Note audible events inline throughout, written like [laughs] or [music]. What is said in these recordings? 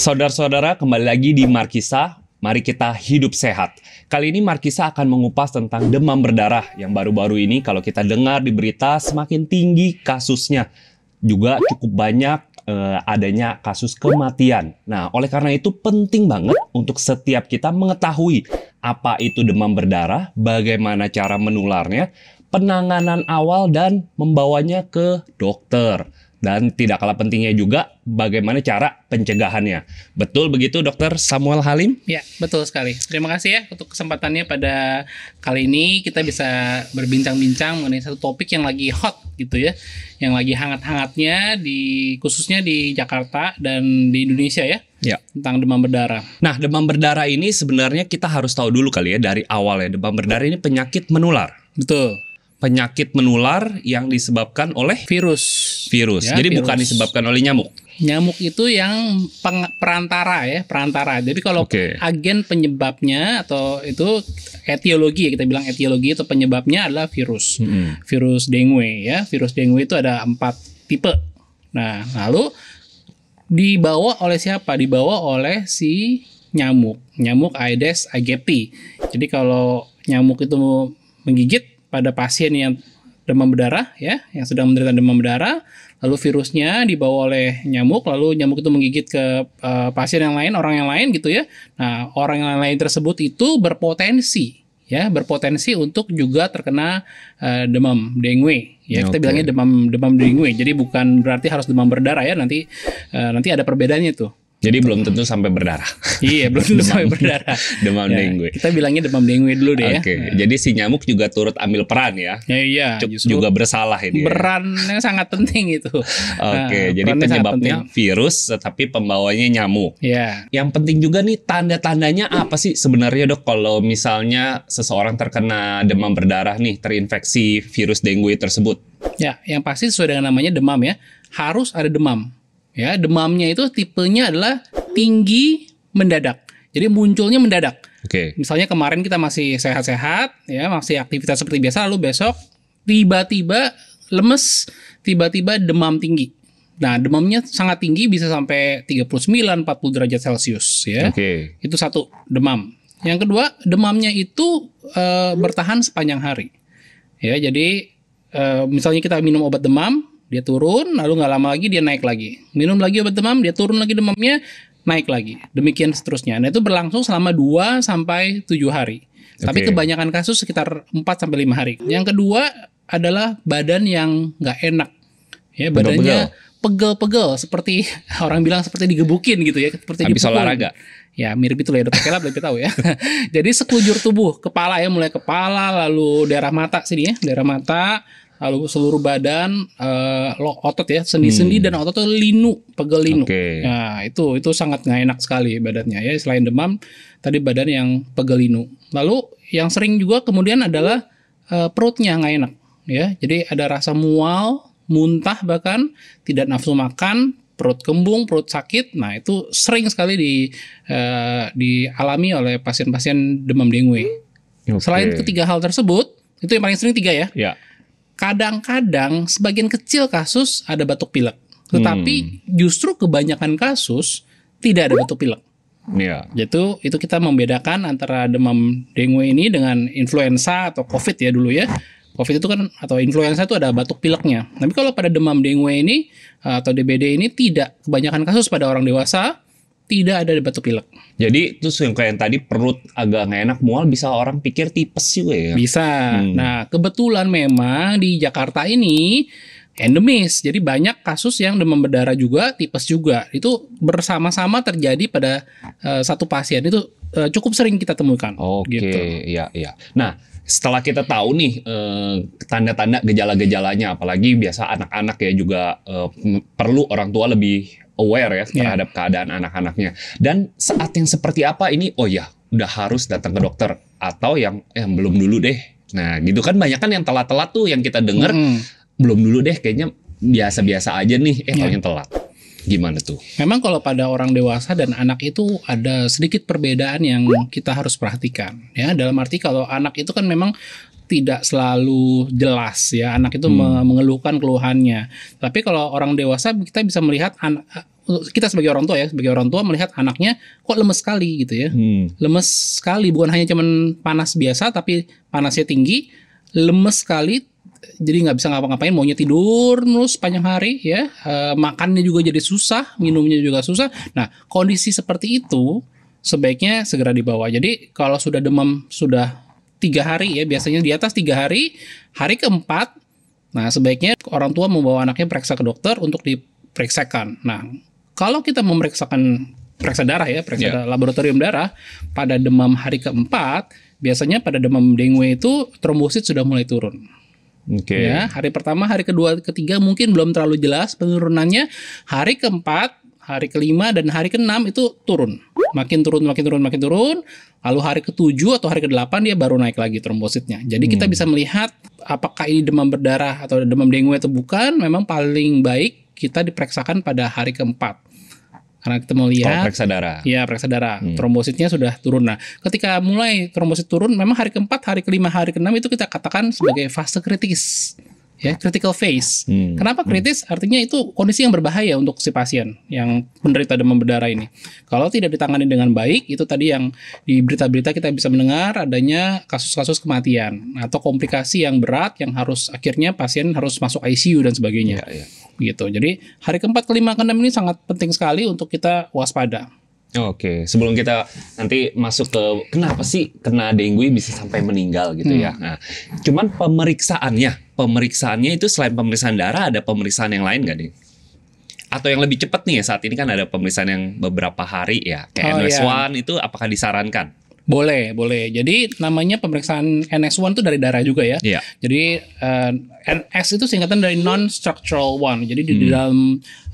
Saudara-saudara, kembali lagi di Markisa. Mari kita hidup sehat. Kali ini Markisa akan mengupas tentang demam berdarah yang baru-baru ini kalau kita dengar di berita semakin tinggi kasusnya. Juga cukup banyak eh, adanya kasus kematian. Nah, oleh karena itu penting banget untuk setiap kita mengetahui apa itu demam berdarah, bagaimana cara menularnya, penanganan awal dan membawanya ke dokter. Dan tidak kalah pentingnya juga bagaimana cara pencegahannya. Betul begitu dokter Samuel Halim? Ya, betul sekali. Terima kasih ya untuk kesempatannya pada kali ini kita bisa berbincang-bincang mengenai satu topik yang lagi hot gitu ya. Yang lagi hangat-hangatnya di khususnya di Jakarta dan di Indonesia ya. Ya. Tentang demam berdarah. Nah, demam berdarah ini sebenarnya kita harus tahu dulu kali ya dari awal ya. Demam berdarah ini penyakit menular. Betul penyakit menular yang disebabkan oleh virus. Virus. Ya, Jadi virus. bukan disebabkan oleh nyamuk. Nyamuk itu yang peng, perantara ya, perantara. Jadi kalau okay. agen penyebabnya atau itu etiologi ya kita bilang etiologi itu penyebabnya adalah virus. Hmm. Virus dengue ya. Virus dengue itu ada empat tipe. Nah, lalu dibawa oleh siapa? Dibawa oleh si nyamuk. Nyamuk Aedes aegypti. Jadi kalau nyamuk itu menggigit pada pasien yang demam berdarah ya, yang sedang menderita demam berdarah, lalu virusnya dibawa oleh nyamuk, lalu nyamuk itu menggigit ke uh, pasien yang lain, orang yang lain gitu ya. Nah, orang yang lain tersebut itu berpotensi ya, berpotensi untuk juga terkena uh, demam dengue ya kita bilangnya demam demam dengue jadi bukan berarti harus demam berdarah ya nanti uh, nanti ada perbedaannya tuh jadi Tuh. belum tentu sampai berdarah. Iya, belum tentu sampai berdarah. demam ya, dengue. Kita bilangnya demam dengue dulu deh okay. ya. Oke. Nah. Jadi si nyamuk juga turut ambil peran ya. Ya iya, juga bersalah ini. Perannya ya. sangat penting itu. Oke, okay, nah, jadi penyebabnya virus tetapi pembawanya nyamuk. Iya. Yang penting juga nih tanda-tandanya apa sih sebenarnya Dok kalau misalnya seseorang terkena demam berdarah nih terinfeksi virus dengue tersebut? Ya, yang pasti sesuai dengan namanya demam ya. Harus ada demam Ya, demamnya itu tipenya adalah tinggi mendadak. Jadi munculnya mendadak. Okay. Misalnya kemarin kita masih sehat-sehat, ya masih aktivitas seperti biasa, lalu besok tiba-tiba lemes, tiba-tiba demam tinggi. Nah, demamnya sangat tinggi bisa sampai 39 40 derajat Celcius ya. Oke. Okay. Itu satu, demam. Yang kedua, demamnya itu e, bertahan sepanjang hari. Ya, jadi e, misalnya kita minum obat demam, dia turun, lalu nggak lama lagi dia naik lagi. Minum lagi obat demam, dia turun lagi demamnya, naik lagi. Demikian seterusnya. Nah itu berlangsung selama 2 sampai 7 hari. Okay. Tapi kebanyakan kasus sekitar 4 sampai 5 hari. Yang kedua adalah badan yang nggak enak. Ya, badannya pegel-pegel seperti [laughs] orang bilang seperti digebukin gitu ya, seperti Habis dipukul. olahraga ya mirip itu lah ya dokter kelab [laughs] lebih tahu ya [laughs] jadi sekujur tubuh kepala ya mulai kepala lalu daerah mata sini ya daerah mata lalu seluruh badan, uh, otot ya, sendi-sendi hmm. dan otot itu linu, pegel linu. Okay. Nah, itu itu sangat nggak enak sekali badannya ya. Selain demam, tadi badan yang pegel linu. Lalu yang sering juga kemudian adalah uh, perutnya nggak enak ya. Jadi ada rasa mual, muntah bahkan, tidak nafsu makan, perut kembung, perut sakit. Nah, itu sering sekali di uh, dialami oleh pasien-pasien demam dengue. Okay. Selain ketiga hal tersebut, itu yang paling sering tiga ya. Yeah kadang-kadang sebagian kecil kasus ada batuk pilek. Tetapi hmm. justru kebanyakan kasus tidak ada batuk pilek. Iya. Jadi itu kita membedakan antara demam dengue ini dengan influenza atau COVID ya dulu ya. COVID itu kan atau influenza itu ada batuk pileknya. Tapi kalau pada demam dengue ini atau DBD ini tidak kebanyakan kasus pada orang dewasa tidak ada di batuk pilek. Jadi terus yang kayak yang tadi perut agak nggak enak mual bisa orang pikir tipes juga ya? Bisa. Hmm. Nah kebetulan memang di Jakarta ini endemis. Jadi banyak kasus yang demam berdarah juga, tipes juga. Itu bersama-sama terjadi pada uh, satu pasien itu uh, cukup sering kita temukan. Oke, okay. gitu. ya ya. Nah setelah kita tahu nih eh, tanda-tanda gejala-gejalanya apalagi biasa anak-anak ya juga perlu orang tua lebih aware ya iya. terhadap yeah. keadaan anak-anaknya. Dan saat yang seperti apa ini? Oh ya, udah harus datang ke dokter atau yang yang eh, belum dulu deh. Nah, gitu kan banyak kan yang telat-telat tuh yang kita dengar belum dulu deh kayaknya biasa-biasa aja nih. Eh, yeah. yang telat gimana tuh? Memang kalau pada orang dewasa dan anak itu ada sedikit perbedaan yang kita harus perhatikan ya dalam arti kalau anak itu kan memang tidak selalu jelas ya anak itu hmm. mengeluhkan keluhannya. Tapi kalau orang dewasa kita bisa melihat anak eh, kita sebagai orang tua ya sebagai orang tua melihat anaknya kok lemes sekali gitu ya hmm. lemes sekali bukan hanya cuman panas biasa tapi panasnya tinggi lemes sekali jadi nggak bisa ngapa-ngapain maunya tidur terus panjang hari ya e, makannya juga jadi susah minumnya juga susah nah kondisi seperti itu sebaiknya segera dibawa jadi kalau sudah demam sudah tiga hari ya biasanya di atas tiga hari hari keempat nah sebaiknya orang tua membawa anaknya periksa ke dokter untuk diperiksakan nah kalau kita memeriksakan periksa darah ya periksa yeah. laboratorium darah pada demam hari keempat biasanya pada demam dengue itu trombosit sudah mulai turun Okay. Ya, hari pertama, hari kedua, ketiga mungkin belum terlalu jelas penurunannya. Hari keempat, hari kelima, dan hari keenam itu turun makin turun makin turun makin turun lalu hari ke-7 atau hari ke-8 dia baru naik lagi trombositnya. Jadi hmm. kita bisa melihat apakah ini demam berdarah atau demam dengue atau bukan memang paling baik kita diperiksakan pada hari keempat karena kita mau oh, lihat oh, periksa darah. Iya, periksa darah. Hmm. Trombositnya sudah turun. Nah, ketika mulai trombosit turun, memang hari keempat, hari ke kelima, hari ke keenam itu kita katakan sebagai fase kritis. Ya, ya critical phase. Hmm. Kenapa hmm. kritis? Hmm. Artinya itu kondisi yang berbahaya untuk si pasien yang penderita demam berdarah ini. Kalau tidak ditangani dengan baik, itu tadi yang di berita-berita kita bisa mendengar adanya kasus-kasus kematian atau komplikasi yang berat yang harus akhirnya pasien harus masuk ICU dan sebagainya. Ya, ya. Gitu. Jadi hari keempat, kelima, keenam ini sangat penting sekali untuk kita waspada. Oke, sebelum kita nanti masuk ke kenapa sih kena dengue bisa sampai meninggal gitu ya? hmm. ya. Nah, cuman pemeriksaannya, pemeriksaannya itu selain pemeriksaan darah ada pemeriksaan yang lain gak nih? Atau yang lebih cepat nih ya saat ini kan ada pemeriksaan yang beberapa hari ya, kayak oh, iya. NS1 yeah. itu apakah disarankan? Boleh, boleh. Jadi namanya pemeriksaan NS1 itu dari darah juga ya. Yeah. Jadi uh, eh, NS itu singkatan dari non-structural one. Jadi di, hmm. dalam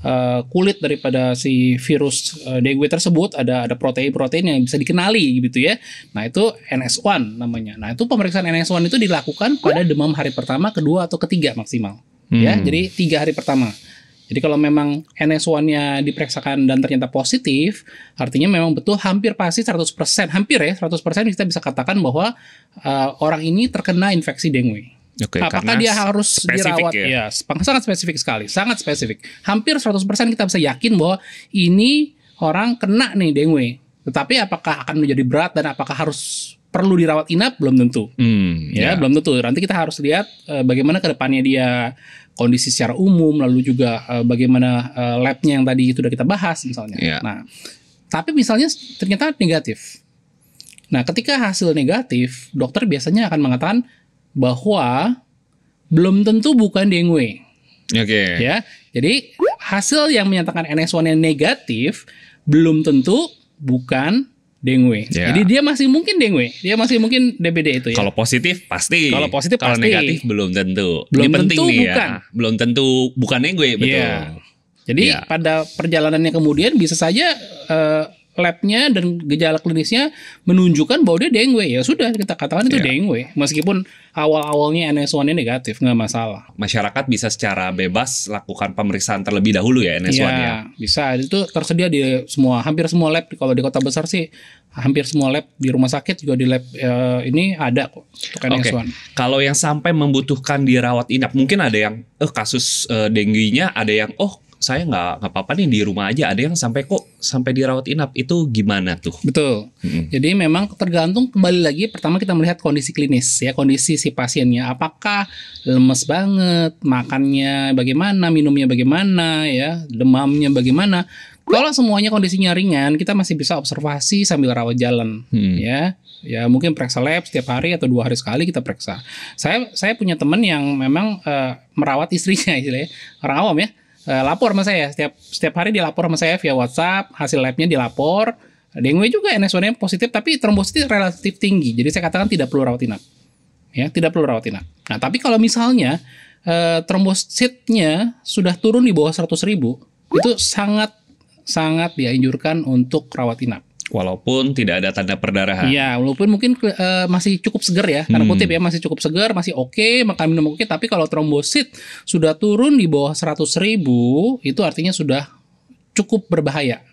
uh, kulit daripada si virus uh, dengue tersebut ada ada protein-protein yang bisa dikenali gitu ya. Nah itu NS1 namanya. Nah itu pemeriksaan NS1 itu dilakukan pada demam hari pertama, kedua atau ketiga maksimal. Ya, hmm. Ya, jadi tiga hari pertama. Jadi kalau memang NS1-nya diperiksakan dan ternyata positif, artinya memang betul hampir pasti 100%, hampir ya 100% kita bisa katakan bahwa uh, orang ini terkena infeksi dengue. Okay, Apakah dia harus dirawat? Ya, ya sangat spesifik sekali, sangat spesifik. Hampir 100% kita bisa yakin bahwa ini orang kena nih dengue. Tetapi apakah akan menjadi berat dan apakah harus perlu dirawat inap belum tentu. Hmm, ya, yeah. belum tentu. Nanti kita harus lihat uh, bagaimana kedepannya dia kondisi secara umum, lalu juga uh, bagaimana uh, labnya yang tadi sudah kita bahas misalnya. Yeah. Nah, tapi misalnya ternyata negatif. Nah, ketika hasil negatif, dokter biasanya akan mengatakan bahwa belum tentu bukan dengue. Oke. Okay. Ya, jadi hasil yang menyatakan NS1 yang negatif belum tentu bukan dengue. Yeah. Jadi dia masih mungkin dengue, dia masih mungkin DBD itu ya. Kalau positif pasti. Kalau positif pasti. Kalau negatif belum tentu. Belum Ini penting tentu nih ya. bukan. Ya. Belum tentu bukan dengue betul. Yeah. Jadi yeah. pada perjalanannya kemudian bisa saja uh, labnya dan gejala klinisnya menunjukkan bahwa dia dengue ya sudah kita katakan itu yeah. dengue meskipun awal-awalnya NS1 nya negatif nggak masalah masyarakat bisa secara bebas lakukan pemeriksaan terlebih dahulu ya NS1 yeah, ya bisa itu tersedia di semua hampir semua lab kalau di kota besar sih hampir semua lab di rumah sakit juga di lab uh, ini ada kok untuk NS1 okay. kalau yang sampai membutuhkan dirawat inap mungkin ada yang eh kasus uh, dengue-nya ada yang oh saya nggak apa-apa nih di rumah aja ada yang sampai kok sampai dirawat inap itu gimana tuh betul hmm. jadi memang tergantung kembali lagi pertama kita melihat kondisi klinis ya kondisi si pasiennya apakah lemes banget makannya bagaimana minumnya bagaimana ya demamnya bagaimana kalau semuanya kondisinya ringan, kita masih bisa observasi sambil rawat jalan, hmm. ya. Ya mungkin periksa lab setiap hari atau dua hari sekali kita periksa. Saya saya punya teman yang memang uh, merawat istrinya [laughs] istilahnya, orang awam ya uh, lapor sama saya setiap setiap hari dilapor sama saya via WhatsApp hasil labnya dilapor dengue juga ns nya positif tapi trombositnya relatif tinggi jadi saya katakan tidak perlu rawat inap ya tidak perlu rawat inap nah tapi kalau misalnya uh, trombositnya sudah turun di bawah 100 ribu itu sangat sangat dianjurkan untuk rawat inap Walaupun tidak ada tanda perdarahan. Iya, walaupun mungkin uh, masih cukup segar ya, tanda hmm. kutip ya, masih cukup segar, masih oke, okay, makan minum oke. Okay. Tapi kalau trombosit sudah turun di bawah 100 ribu, itu artinya sudah cukup berbahaya.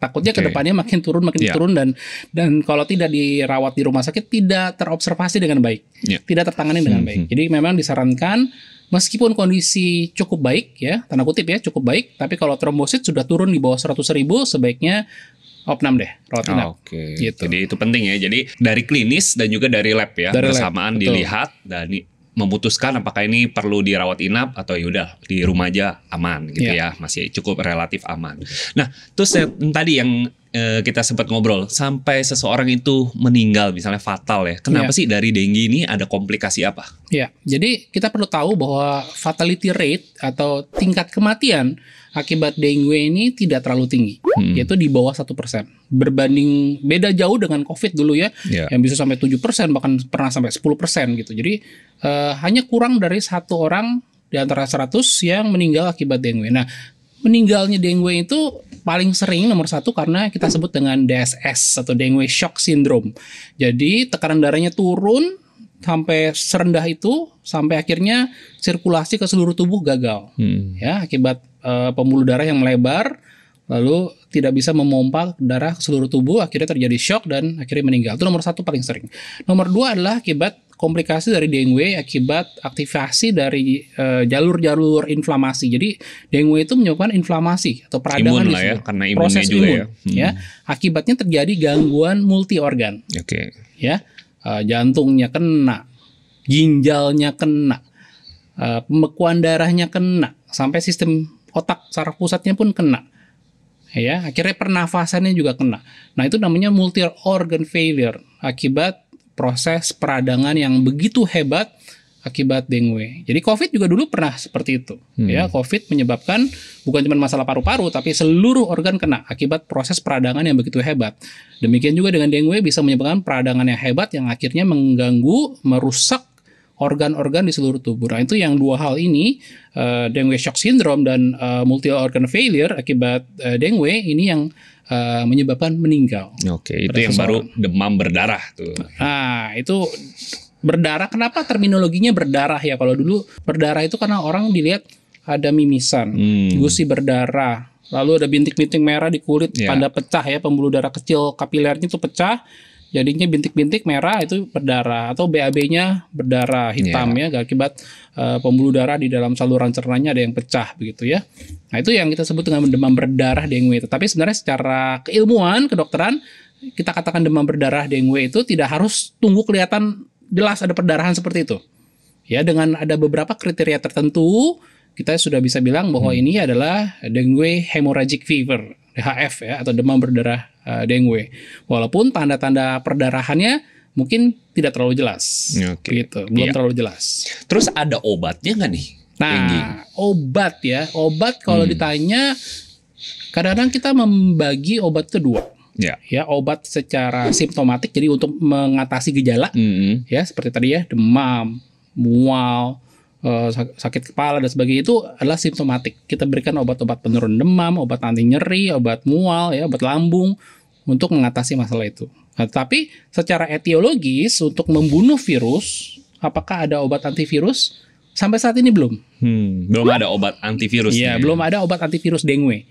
Takutnya okay. kedepannya makin turun, makin yeah. turun dan dan kalau tidak dirawat di rumah sakit tidak terobservasi dengan baik, yeah. tidak tertangani dengan hmm. baik. Jadi memang disarankan meskipun kondisi cukup baik ya tanda kutip ya cukup baik tapi kalau trombosit sudah turun di bawah 100 ribu sebaiknya opnam deh rawat inap. Oke. Okay. Gitu. Jadi itu penting ya. Jadi dari klinis dan juga dari lab ya dari bersamaan lab. Betul. dilihat dan memutuskan apakah ini perlu dirawat inap atau yaudah di rumah aja aman gitu yeah. ya masih cukup relatif aman. Nah terus yang tadi yang eh, kita sempat ngobrol sampai seseorang itu meninggal misalnya fatal ya. Kenapa yeah. sih dari dengue ini ada komplikasi apa? Ya, yeah. jadi kita perlu tahu bahwa fatality rate atau tingkat kematian akibat dengue ini tidak terlalu tinggi, hmm. yaitu di bawah satu persen. Berbanding beda jauh dengan COVID dulu ya, yeah. yang bisa sampai tujuh persen bahkan pernah sampai 10% gitu. Jadi eh, hanya kurang dari satu orang di antara 100 yang meninggal akibat dengue. Nah, meninggalnya dengue itu paling sering nomor satu karena kita sebut dengan DSS atau Dengue Shock Syndrome. Jadi tekanan darahnya turun sampai serendah itu sampai akhirnya sirkulasi ke seluruh tubuh gagal. Hmm. Ya, akibat e, pembuluh darah yang melebar lalu tidak bisa memompa darah ke seluruh tubuh akhirnya terjadi shock dan akhirnya meninggal itu nomor satu paling sering nomor dua adalah akibat komplikasi dari dengue akibat aktivasi dari eh, jalur-jalur uh, inflamasi. Jadi dengue itu menyebabkan inflamasi atau peradangan imun lah ya, karena proses juga imun ya. ya. Hmm. ya. Akibatnya terjadi gangguan multi organ. Oke. Okay. Ya. uh, jantungnya kena, ginjalnya kena, uh, pembekuan darahnya kena, sampai sistem otak saraf pusatnya pun kena ya akhirnya pernafasannya juga kena nah itu namanya multi organ failure akibat proses peradangan yang begitu hebat akibat dengue. Jadi COVID juga dulu pernah seperti itu. Hmm. Ya, COVID menyebabkan bukan cuma masalah paru-paru tapi seluruh organ kena akibat proses peradangan yang begitu hebat. Demikian juga dengan dengue bisa menyebabkan peradangan yang hebat yang akhirnya mengganggu, merusak organ-organ di seluruh tubuh. Nah, itu yang dua hal ini, uh, dengue shock syndrome dan uh, eh, multi organ failure akibat uh, dengue ini yang uh, menyebabkan meninggal. Oke, okay, itu yang baru demam berdarah tuh. Ah, itu berdarah. Kenapa terminologinya berdarah ya? Kalau dulu berdarah itu karena orang dilihat ada mimisan, hmm. gusi berdarah, lalu ada bintik-bintik merah di kulit, yeah. tanda pecah ya, pembuluh darah kecil kapilernya itu pecah jadinya bintik-bintik merah itu berdarah atau BAB-nya berdarah hitam yeah. ya akibat uh, pembuluh darah di dalam saluran cernanya ada yang pecah begitu ya. Nah, itu yang kita sebut dengan demam berdarah dengue. Tapi sebenarnya secara keilmuan kedokteran kita katakan demam berdarah dengue itu tidak harus tunggu kelihatan jelas ada perdarahan seperti itu. Ya, dengan ada beberapa kriteria tertentu kita sudah bisa bilang bahwa hmm. ini adalah dengue hemorrhagic fever DHF ya atau demam berdarah uh, dengue. Walaupun tanda-tanda perdarahannya mungkin tidak terlalu jelas. Okay. Gitu, belum iya. terlalu jelas. Terus ada obatnya nggak nih? Nah, obat ya. Obat kalau hmm. ditanya kadang-kadang kita membagi obat itu dua. Ya. ya obat secara simptomatik jadi untuk mengatasi gejala mm -hmm. ya seperti tadi ya demam mual Eh, sakit kepala dan sebagainya itu adalah simptomatik. Kita berikan obat-obat penurun demam, obat anti nyeri, obat mual, ya, obat lambung untuk mengatasi masalah itu. Nah, tapi secara etiologis untuk membunuh virus, apakah ada obat antivirus? Sampai saat ini belum. Hmm, belum ada obat antivirus. Iya, ya? belum ada obat antivirus dengue.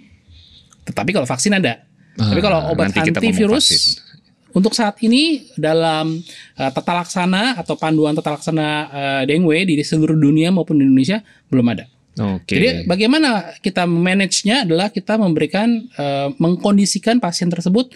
Tetapi kalau vaksin ada. Tapi ah, kalau obat antivirus untuk saat ini dalam uh, tata laksana atau panduan tata laksana uh, eh, dengue di seluruh dunia maupun di Indonesia belum ada. Okay. Jadi bagaimana kita manage-nya adalah kita memberikan uh, mengkondisikan pasien tersebut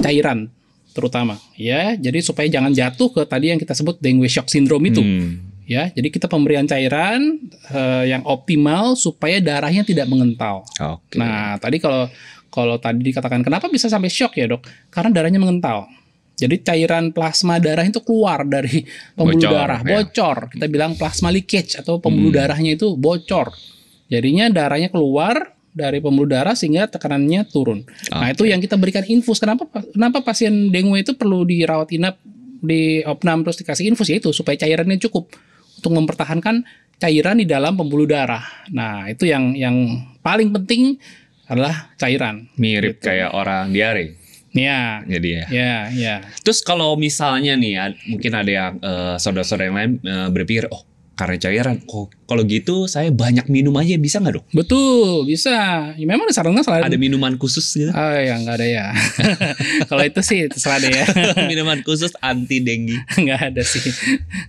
cairan terutama ya. Jadi supaya jangan jatuh ke tadi yang kita sebut dengue shock syndrome itu. Hmm. Ya, jadi kita pemberian cairan uh, yang optimal supaya darahnya tidak mengental. Okay. Nah, tadi kalau kalau tadi dikatakan kenapa bisa sampai shock ya dok? Karena darahnya mengental. Jadi cairan plasma darah itu keluar dari pembuluh bocor, darah, iya. bocor. Ya. Kita bilang plasma leakage atau pembuluh hmm. darahnya itu bocor. Jadinya darahnya keluar dari pembuluh darah sehingga tekanannya turun. Okay. Nah, itu yang kita berikan infus. Kenapa kenapa pasien dengue itu perlu dirawat inap di opnam terus dikasih infus Ya itu supaya cairannya cukup untuk mempertahankan cairan di dalam pembuluh darah. Nah, itu yang yang paling penting adalah cairan. Mirip gitu. kayak orang diare. Iya. Jadi ya. Iya, iya. Terus kalau misalnya nih ya, mungkin ada yang saudara eh, saudara-saudara yang lain uh, berpikir, "Oh, karena cairan. Kalau gitu saya banyak minum aja bisa nggak dok? Betul bisa. Ya, memang sarannya selain ada minuman khusus gitu? Oh ya nggak ada ya. [laughs] Kalau itu sih terserah deh ya. [laughs] minuman khusus anti denggi nggak ada sih.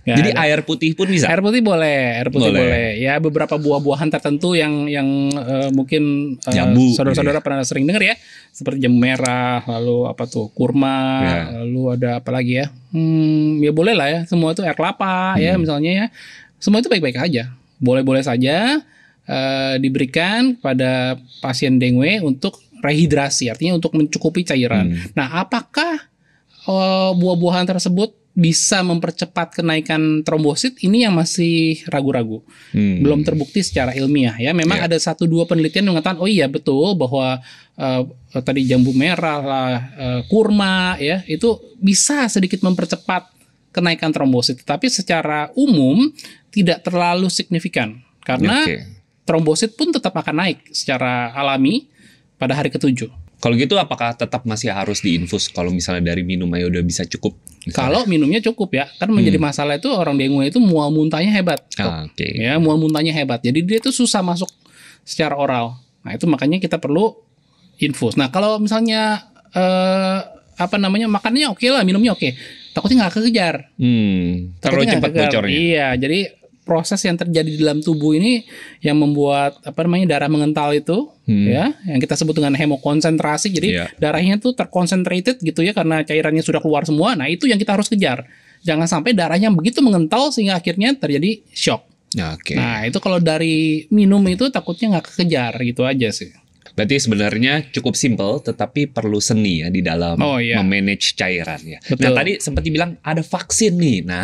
Gak Jadi ada. air putih pun bisa. Air putih boleh, air putih boleh. boleh. Ya beberapa buah-buahan tertentu yang yang uh, mungkin uh, saudara-saudara ya. pernah sering dengar ya, seperti jambu merah, lalu apa tuh kurma, ya. lalu ada apa lagi ya? Hmm, ya boleh lah ya. Semua tuh air kelapa ya, hmm. ya misalnya ya semua itu baik-baik aja, boleh-boleh saja uh, diberikan pada pasien dengue untuk rehidrasi, artinya untuk mencukupi cairan. Hmm. Nah, apakah uh, buah-buahan tersebut bisa mempercepat kenaikan trombosit ini yang masih ragu-ragu, hmm. belum terbukti secara ilmiah ya. Memang yeah. ada satu dua penelitian yang mengatakan oh iya betul bahwa uh, tadi jambu merah lah, uh, kurma ya itu bisa sedikit mempercepat kenaikan trombosit. Tapi secara umum tidak terlalu signifikan karena okay. trombosit pun tetap akan naik secara alami pada hari ketujuh. Kalau gitu apakah tetap masih harus diinfus kalau misalnya dari minum aja udah bisa cukup? Misalnya? Kalau minumnya cukup ya, kan menjadi hmm. masalah itu orang dengue itu mual muntahnya hebat. Ah, oke. Okay. Ya mual muntahnya hebat, jadi dia itu susah masuk secara oral. Nah itu makanya kita perlu infus. Nah kalau misalnya eh, apa namanya makannya oke okay lah, minumnya oke, okay. takutnya nggak kejar, Hmm. Terlalu cepat bocornya. Iya, jadi proses yang terjadi di dalam tubuh ini yang membuat apa namanya darah mengental itu hmm. ya yang kita sebut dengan hemokonsentrasi jadi yeah. darahnya tuh terkonsentrated gitu ya karena cairannya sudah keluar semua nah itu yang kita harus kejar jangan sampai darahnya begitu mengental sehingga akhirnya terjadi shock okay. nah itu kalau dari minum itu takutnya nggak kejar gitu aja sih Berarti sebenarnya cukup simple, tetapi perlu seni ya di dalam oh, iya. memanage cairan ya. Nah, Betul. Nah tadi sempat dibilang ada vaksin nih. Nah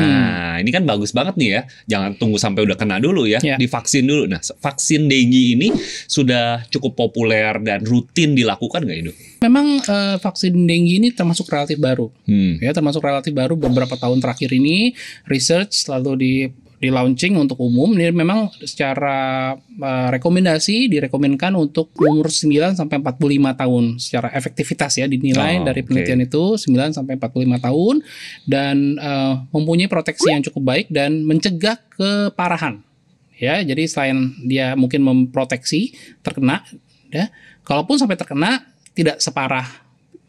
hmm. ini kan bagus banget nih ya. Jangan tunggu sampai udah kena dulu ya, yeah. divaksin dulu. Nah vaksin dengue ini sudah cukup populer dan rutin dilakukan nggak itu? Memang uh, vaksin dengue ini termasuk relatif baru, hmm. ya termasuk relatif baru beberapa tahun terakhir ini research selalu di di launching untuk umum ini memang secara uh, rekomendasi direkomendasikan untuk umur 9 sampai 45 tahun secara efektivitas ya dinilai oh, dari penelitian okay. itu 9 sampai 45 tahun dan uh, mempunyai proteksi yang cukup baik dan mencegah keparahan. Ya, jadi selain dia mungkin memproteksi terkena ya, kalaupun sampai terkena tidak separah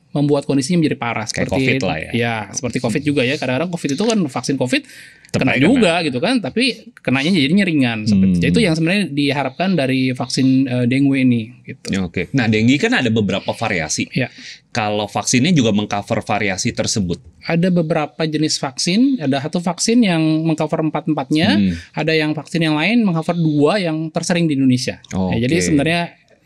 membuat kondisinya menjadi parah seperti Kayak COVID lah ya. ya seperti COVID juga ya kadang-kadang COVID itu kan vaksin COVID Tepai kena juga kena. gitu kan tapi kenanya jadinya ringan seperti hmm. itu yang sebenarnya diharapkan dari vaksin uh, dengue ini gitu. Ya, oke. Okay. Nah, dengue kan ada beberapa variasi. Ya. Kalau vaksinnya juga mengcover variasi tersebut. Ada beberapa jenis vaksin, ada satu vaksin yang mengcover empat-empatnya, hmm. ada yang vaksin yang lain mengcover dua yang tersering di Indonesia. Oh, ya, okay. jadi sebenarnya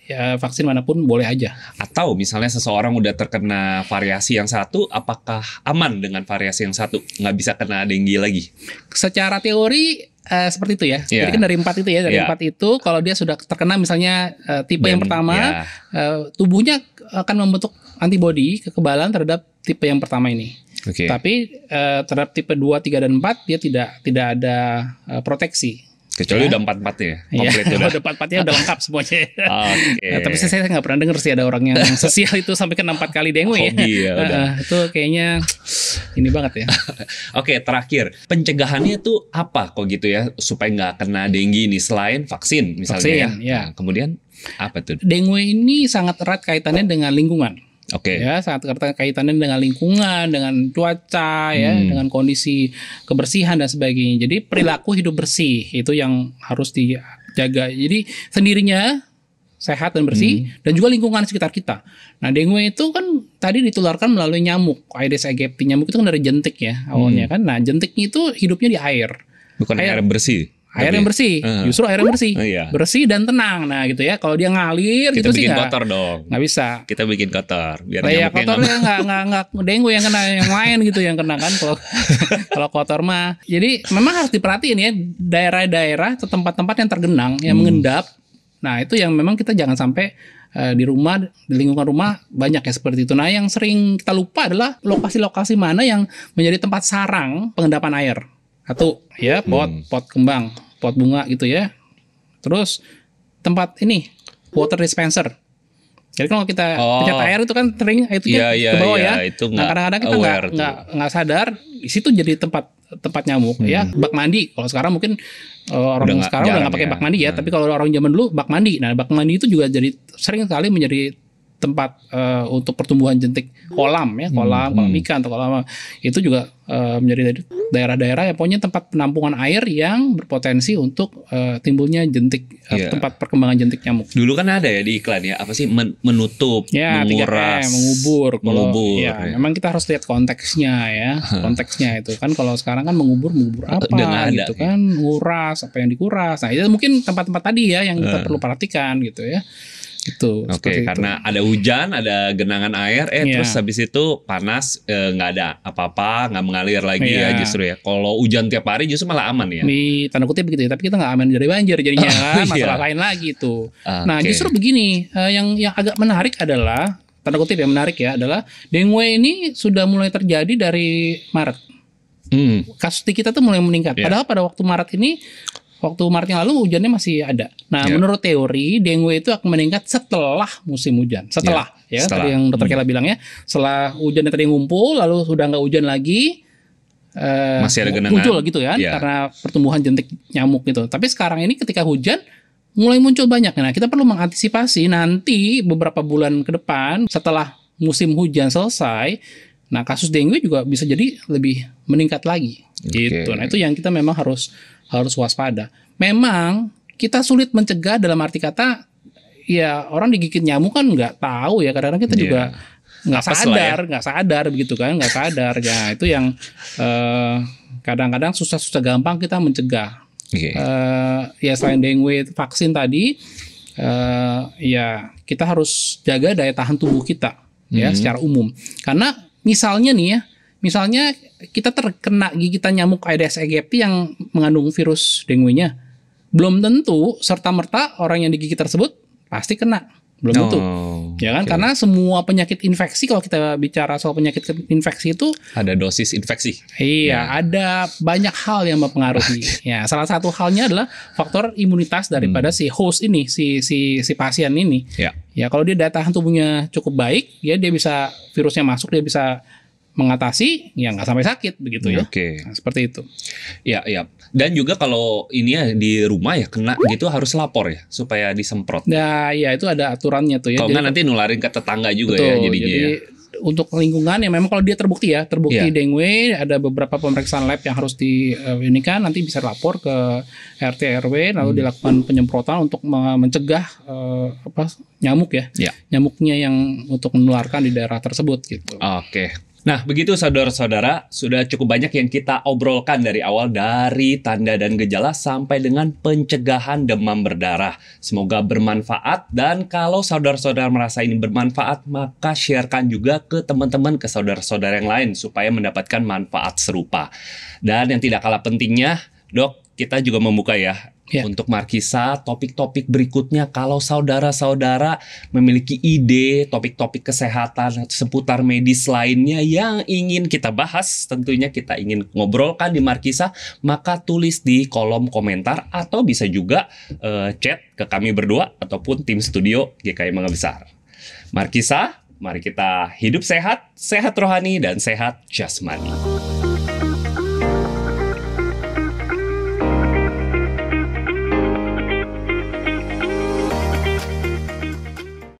ya vaksin manapun boleh aja. Atau misalnya seseorang udah terkena variasi yang satu, apakah aman dengan variasi yang satu? Nggak bisa kena denggi lagi? Secara teori uh, seperti itu ya. Yeah. Jadi kan dari empat itu ya, dari yeah. empat itu kalau dia sudah terkena misalnya uh, tipe Dan, yang pertama, yeah. Iya. uh, tubuhnya akan membentuk antibodi kekebalan terhadap tipe yang pertama ini. Okay. Tapi uh, terhadap tipe 2, 3 dan 4 dia tidak tidak ada uh, proteksi Kecuali udah empat empatnya, komplit ya. udah. Ya, iya. [laughs] udah empat empatnya udah lengkap semuanya. okay. nah, tapi saya nggak pernah dengar sih ada orang yang [laughs] sosial itu sampai ke enam empat kali dengue ya. Hobi ya udah. Uh, itu kayaknya ini banget ya. [laughs] Oke okay, terakhir pencegahannya itu apa kok gitu ya supaya nggak kena dengue ini selain vaksin misalnya ya? vaksin, ya. ya. kemudian apa tuh? Dengue ini sangat erat kaitannya dengan lingkungan. Oke. Okay. Ya, sangat kaitannya dengan lingkungan, dengan cuaca ya, hmm. ya, dengan kondisi kebersihan dan sebagainya. Jadi perilaku hidup bersih itu yang harus dijaga. Jadi sendirinya sehat dan bersih hmm. dan juga lingkungan sekitar kita. Nah, dengue itu kan tadi ditularkan melalui nyamuk, Aedes aegypti. Nyamuk itu kan dari jentik ya awalnya hmm. kan. Nah, jentiknya itu hidupnya di air. Bukan air, air bersih air Lebih, yang bersih uh, justru air yang bersih uh, iya. bersih dan tenang nah gitu ya kalau dia ngalir kita gitu bikin sih kotor gak, dong nggak bisa kita bikin kotor biar nah, ya, kotornya nggak nggak nggak dengue yang kena yang lain gitu yang kena kan kalau [laughs] kalau kotor mah jadi memang harus diperhatiin ya daerah-daerah atau tempat-tempat yang tergenang yang hmm. mengendap nah itu yang memang kita jangan sampai eh, di rumah di lingkungan rumah banyak ya seperti itu. Nah, yang sering kita lupa adalah lokasi-lokasi mana yang menjadi tempat sarang pengendapan air satu ya hmm. pot hmm. pot kembang pot bunga gitu ya terus tempat ini water dispenser jadi kalau kita oh. pencet air itu kan sering itu kan yeah, yeah, ke bawah yeah, ya. Itu nah kadang-kadang kita nggak nggak nggak sadar di situ jadi tempat tempat nyamuk ya. hmm. ya bak mandi kalau sekarang mungkin uh, orang udah sekarang udah nggak pakai ya. bak mandi ya hmm. tapi kalau orang zaman dulu bak mandi nah bak mandi itu juga jadi sering sekali menjadi tempat uh, untuk pertumbuhan jentik kolam ya hmm. kolam kolam hmm. ikan atau kolam itu juga uh, menjadi daerah-daerah yang pokoknya tempat penampungan air yang berpotensi untuk uh, timbulnya jentik yeah. Iya. tempat perkembangan jentik nyamuk. Dulu kan ada ya di iklan ya apa sih men menutup, ya, menguras, 3M, mengubur, mengubur. ya, ya, memang kita harus lihat konteksnya ya konteksnya itu kan kalau sekarang kan mengubur mengubur apa ada, gitu ya. kan ya. nguras apa yang dikuras nah itu mungkin tempat-tempat tadi ya yang kita uh. perlu perhatikan gitu ya. Gitu. Oke, okay, karena itu. ada hujan, ada genangan air, eh yeah. terus habis itu panas eh, nggak eh, ada apa-apa, nggak -apa, mengalir lagi yeah. ya iya. justru ya. Kalau hujan tiap hari justru malah aman ya. Di tanda kutip begitu ya, tapi kita nggak aman dari banjir jadinya kan, [laughs] masalah yeah. lain lagi itu. Okay. Nah, justru begini, eh, yang yang agak menarik adalah tanda kutip yang menarik ya adalah dengue ini sudah mulai terjadi dari Maret. Hmm. Kasus di kita tuh mulai meningkat. Yeah. Padahal pada waktu Maret ini Waktu Maret yang lalu hujannya masih ada. Nah, yeah. menurut teori dengue itu akan meningkat setelah musim hujan. Setelah yeah. ya, ya setelah. tadi yang Dokter hmm. Kela bilang ya, setelah hujannya tadi ngumpul, lalu sudah nggak hujan lagi, eh, masih ada genangan muncul gitu kan, ya yeah. karena pertumbuhan jentik nyamuk gitu. Tapi sekarang ini ketika hujan mulai muncul banyak. Nah, kita perlu mengantisipasi nanti beberapa bulan ke depan setelah musim hujan selesai, nah kasus dengue juga bisa jadi lebih meningkat lagi gitu. Nah, itu yang kita memang harus harus waspada. Memang kita sulit mencegah dalam arti kata ya orang digigit nyamuk kan nggak tahu ya kadang-kadang kita yeah. juga iya. nggak ya. sadar, nggak ya? sadar begitu kan, nggak sadar. ya itu yang uh, kadang-kadang susah-susah gampang kita mencegah. Okay. Iya. Uh, eh, ya selain dengue vaksin tadi, uh, ya kita harus jaga daya tahan tubuh kita mm-hmm. ya hmm. secara umum. Karena misalnya nih ya, Misalnya kita terkena gigitan nyamuk Aedes aegypti yang mengandung virus dengue-nya. Belum tentu serta-merta orang yang digigit tersebut pasti kena. Belum oh, tentu. Ya kan? Okay. Karena semua penyakit infeksi kalau kita bicara soal penyakit infeksi itu ada dosis infeksi. Iya, ya. ada banyak hal yang mempengaruhi. ya, salah satu halnya adalah faktor imunitas daripada hmm. si host ini, si si si pasien ini. Ya. Ya, kalau dia daya tahan tubuhnya cukup baik, ya dia bisa virusnya masuk, dia bisa mengatasi ya nggak sampai sakit begitu ya. Oke. Okay. Nah, seperti itu. Ya, ya. Dan juga kalau ini ya di rumah ya kena gitu harus lapor ya supaya disemprot. Nah, ya itu ada aturannya tuh ya. Kalau nanti nularin ke tetangga juga ya betul, ya jadinya. Jadi ya. untuk lingkungan ya memang kalau dia terbukti ya, terbukti yeah. dengue, ada beberapa pemeriksaan lab yang harus di uh, ini kan nanti bisa lapor ke RT RW lalu hmm. dilakukan penyemprotan untuk mencegah uh, apa nyamuk ya. Yeah. Nyamuknya yang untuk menularkan di daerah tersebut gitu. Oke. Okay. Nah, begitu saudara-saudara, sudah cukup banyak yang kita obrolkan dari awal dari tanda dan gejala sampai dengan pencegahan demam berdarah. Semoga bermanfaat dan kalau saudara-saudara merasa ini bermanfaat, maka sharekan juga ke teman-teman ke saudara-saudara yang lain supaya mendapatkan manfaat serupa. Dan yang tidak kalah pentingnya, Dok, kita juga membuka ya yeah. untuk Markisa topik-topik berikutnya kalau saudara-saudara memiliki ide topik-topik kesehatan seputar medis lainnya yang ingin kita bahas tentunya kita ingin ngobrolkan di Markisa maka tulis di kolom komentar atau bisa juga uh, chat ke kami berdua ataupun tim studio GKI Mangga Besar Markisa mari kita hidup sehat sehat rohani dan sehat jasmani